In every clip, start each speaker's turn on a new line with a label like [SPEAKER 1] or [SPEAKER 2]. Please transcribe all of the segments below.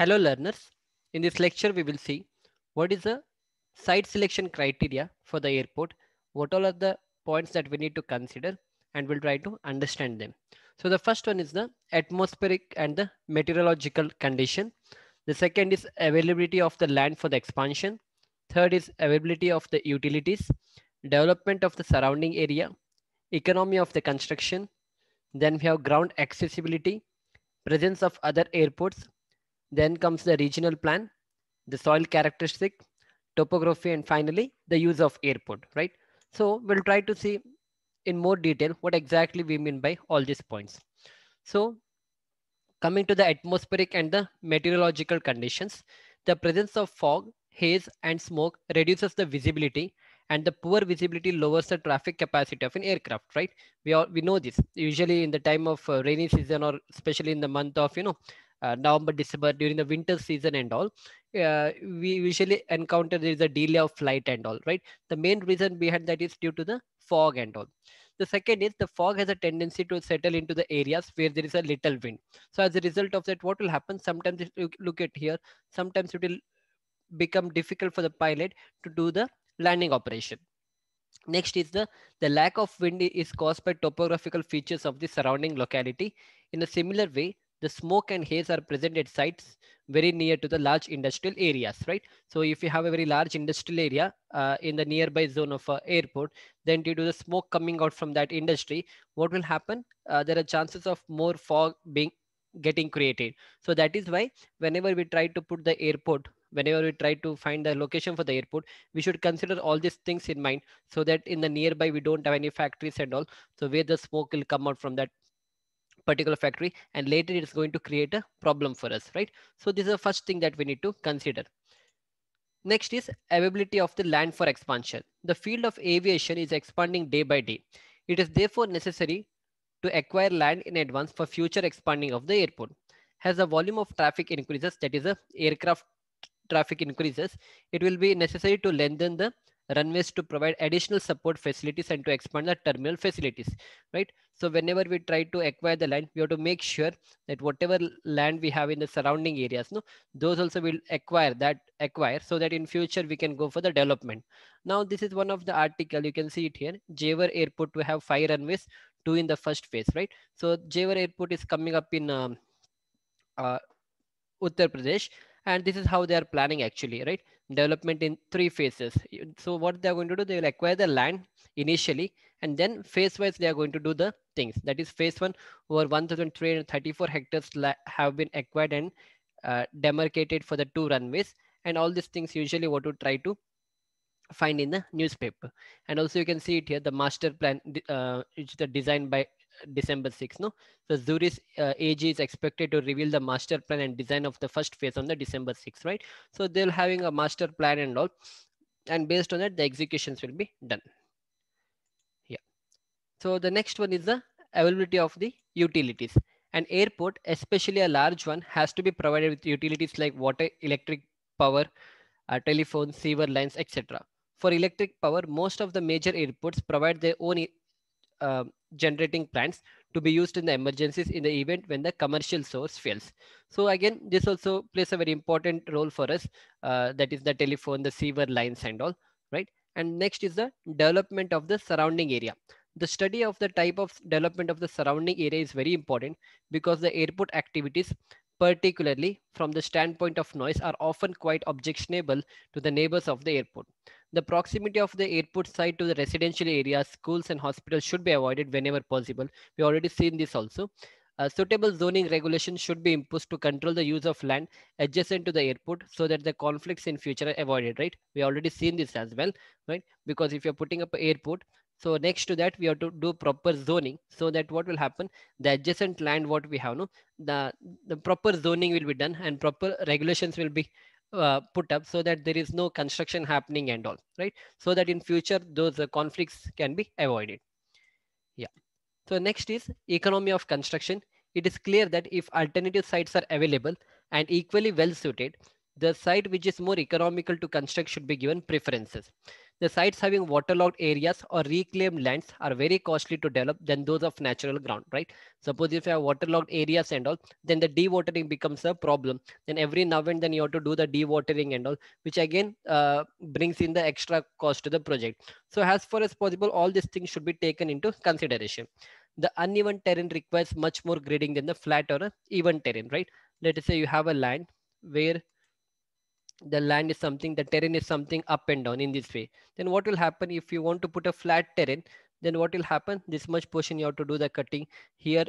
[SPEAKER 1] Hello learners. In this lecture, we will see what is the site selection criteria for the airport, what all are the points that we need to consider, and we'll try to understand them. So the first one is the atmospheric and the meteorological condition. The second is availability of the land for the expansion. Third is availability of the utilities, development of the surrounding area, economy of the construction. Then we have ground accessibility, presence of other airports, then comes the regional plan, the soil characteristic, topography, and finally the use of airport, right? So we'll try to see in more detail what exactly we mean by all these points. So coming to the atmospheric and the meteorological conditions, the presence of fog, haze, and smoke reduces the visibility and the poor visibility lowers the traffic capacity of an aircraft right we all we know this usually in the time of uh, rainy season or especially in the month of you know uh, November, December during the winter season and all, uh, we usually encounter there is a delay of flight and all, right? The main reason behind that is due to the fog and all. The second is the fog has a tendency to settle into the areas where there is a little wind. So as a result of that, what will happen? Sometimes you look at here, sometimes it will become difficult for the pilot to do the landing operation. Next is the, the lack of wind is caused by topographical features of the surrounding locality. In a similar way, the smoke and haze are present at sites very near to the large industrial areas, right? So if you have a very large industrial area uh, in the nearby zone of uh, airport, then due to the smoke coming out from that industry, what will happen? Uh, there are chances of more fog being getting created. So that is why whenever we try to put the airport, whenever we try to find the location for the airport, we should consider all these things in mind so that in the nearby we don't have any factories and all. So where the smoke will come out from that particular factory and later it's going to create a problem for us, right? So this is the first thing that we need to consider. Next is availability of the land for expansion. The field of aviation is expanding day by day. It is therefore necessary to acquire land in advance for future expanding of the airport. As the volume of traffic increases, that is the aircraft traffic increases, it will be necessary to lengthen the runways to provide additional support facilities and to expand the terminal facilities, right? So whenever we try to acquire the land, we have to make sure that whatever land we have in the surrounding areas, no, those also will acquire that acquire so that in future we can go for the development. Now this is one of the article, you can see it here, Jewar Airport we have five runways, two in the first phase, right? So Jewar Airport is coming up in uh, uh, Uttar Pradesh and this is how they are planning actually, right? development in three phases. So what they're going to do, they will acquire the land initially, and then phase wise, they are going to do the things. That is phase one, over 1,334 hectares have been acquired and uh, demarcated for the two runways. And all these things usually what to try to find in the newspaper. And also you can see it here, the master plan, uh, which is designed by December 6. No, so Zurich uh, AG is expected to reveal the master plan and design of the first phase on the December 6, right? So they'll having a master plan and all, and based on that, the executions will be done. Yeah. So the next one is the availability of the utilities. An airport, especially a large one, has to be provided with utilities like water, electric power, uh, telephone, sewer lines, etc. For electric power, most of the major airports provide their own uh, generating plants to be used in the emergencies in the event when the commercial source fails. So again, this also plays a very important role for us. Uh, that is the telephone, the sewer lines and all, right? And next is the development of the surrounding area. The study of the type of development of the surrounding area is very important because the airport activities particularly from the standpoint of noise, are often quite objectionable to the neighbors of the airport. The proximity of the airport site to the residential areas, schools, and hospitals should be avoided whenever possible. We already seen this also. A suitable zoning regulations should be imposed to control the use of land adjacent to the airport so that the conflicts in future are avoided, right? We already seen this as well, right? Because if you're putting up an airport, so next to that, we have to do proper zoning so that what will happen, the adjacent land, what we have, no, the, the proper zoning will be done and proper regulations will be uh, put up so that there is no construction happening and all, right? So that in future, those uh, conflicts can be avoided. Yeah. So next is economy of construction. It is clear that if alternative sites are available and equally well suited, the site which is more economical to construct should be given preferences. The sites having waterlogged areas or reclaimed lands are very costly to develop than those of natural ground, right? Suppose if you have waterlogged areas and all, then the dewatering becomes a problem. Then every now and then you have to do the dewatering and all, which again uh, brings in the extra cost to the project. So as far as possible, all these things should be taken into consideration. The uneven terrain requires much more grading than the flat or even terrain, right? Let us say you have a land where the land is something, the terrain is something up and down in this way. Then what will happen if you want to put a flat terrain, then what will happen? This much portion you have to do the cutting here.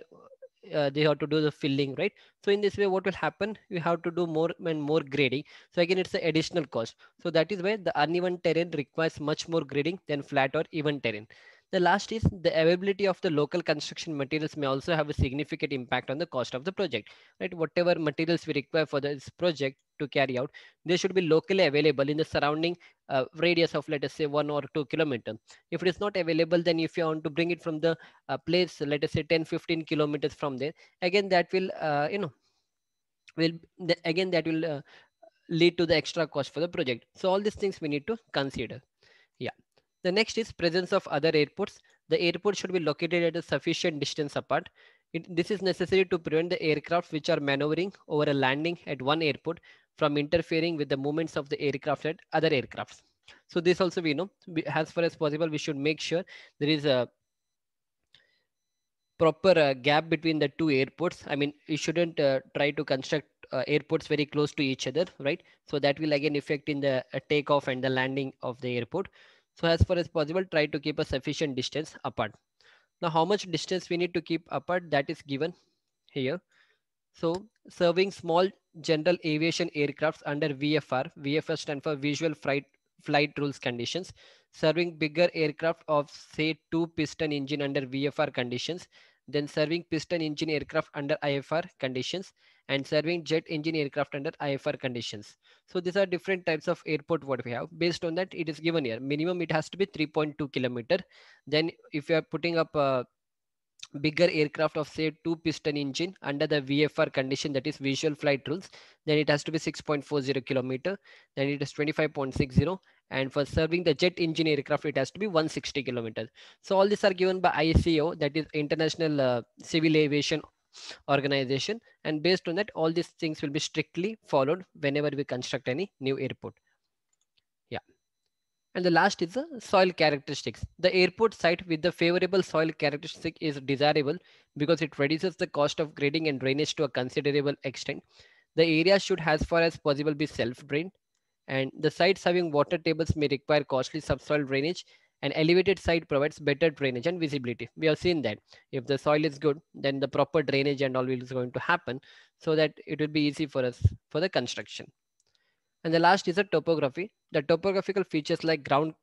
[SPEAKER 1] Uh, they have to do the filling, right? So in this way, what will happen? You have to do more and more grading. So again, it's an additional cost. So that is why the uneven terrain requires much more grading than flat or even terrain. The last is the availability of the local construction materials may also have a significant impact on the cost of the project. Right, whatever materials we require for this project to carry out, they should be locally available in the surrounding uh, radius of let us say one or two kilometer. If it is not available, then if you want to bring it from the uh, place, let us say 10, 15 kilometers from there, again that will uh, you know will again that will uh, lead to the extra cost for the project. So all these things we need to consider. The next is presence of other airports. The airport should be located at a sufficient distance apart. It, this is necessary to prevent the aircraft which are maneuvering over a landing at one airport from interfering with the movements of the aircraft at other aircrafts. So this also we know, we, as far as possible, we should make sure there is a proper uh, gap between the two airports. I mean, you shouldn't uh, try to construct uh, airports very close to each other, right? So that will again affect in the uh, takeoff and the landing of the airport. So as far as possible, try to keep a sufficient distance apart. Now, how much distance we need to keep apart that is given here. So serving small general aviation aircrafts under VFR, VFR stand for visual flight, flight rules conditions, serving bigger aircraft of say two piston engine under VFR conditions, then serving piston engine aircraft under IFR conditions and serving jet engine aircraft under IFR conditions. So these are different types of airport what we have. Based on that, it is given here. Minimum it has to be 3.2 kilometer. Then if you are putting up a uh, bigger aircraft of say two piston engine under the VFR condition that is visual flight rules then it has to be 6.40 kilometer then it is 25.60 and for serving the jet engine aircraft it has to be 160 kilometers so all these are given by ICAO that is international uh, civil aviation organization and based on that all these things will be strictly followed whenever we construct any new airport and the last is the soil characteristics. The airport site with the favorable soil characteristic is desirable because it reduces the cost of grading and drainage to a considerable extent. The area should as far as possible be self-drained and the sites having water tables may require costly subsoil drainage an elevated site provides better drainage and visibility. We have seen that if the soil is good, then the proper drainage and all is going to happen so that it will be easy for us for the construction. And the last is the topography. The topographical features like ground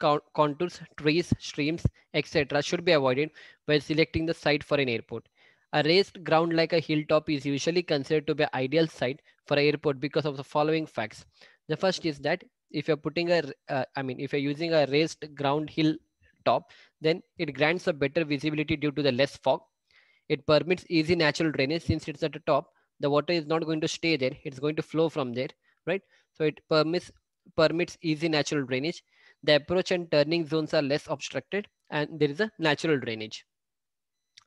[SPEAKER 1] contours, trees, streams, etc. should be avoided when selecting the site for an airport. A raised ground like a hilltop is usually considered to be an ideal site for an airport because of the following facts. The first is that if you're putting a, uh, I mean, if you're using a raised ground hill top, then it grants a better visibility due to the less fog. It permits easy natural drainage since it's at the top. The water is not going to stay there. It's going to flow from there right? So it permits, permits easy natural drainage. The approach and turning zones are less obstructed and there is a natural drainage.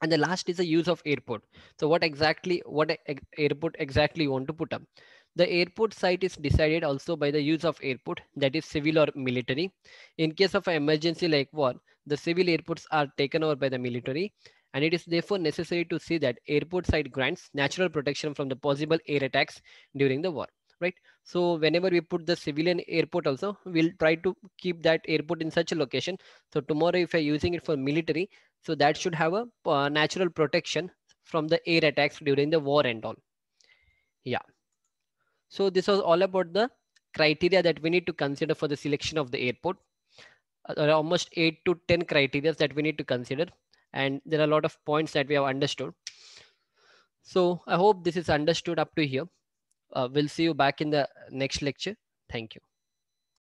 [SPEAKER 1] And the last is the use of airport. So what exactly, what airport exactly you want to put up? The airport site is decided also by the use of airport, that is civil or military. In case of an emergency like war, the civil airports are taken over by the military and it is therefore necessary to see that airport site grants natural protection from the possible air attacks during the war right so whenever we put the civilian airport also we'll try to keep that airport in such a location so tomorrow if you're using it for military so that should have a uh, natural protection from the air attacks during the war and all yeah so this was all about the criteria that we need to consider for the selection of the airport uh, there are almost 8 to 10 criteria that we need to consider and there are a lot of points that we have understood so i hope this is understood up to here uh, we'll see you back in the next lecture. Thank you.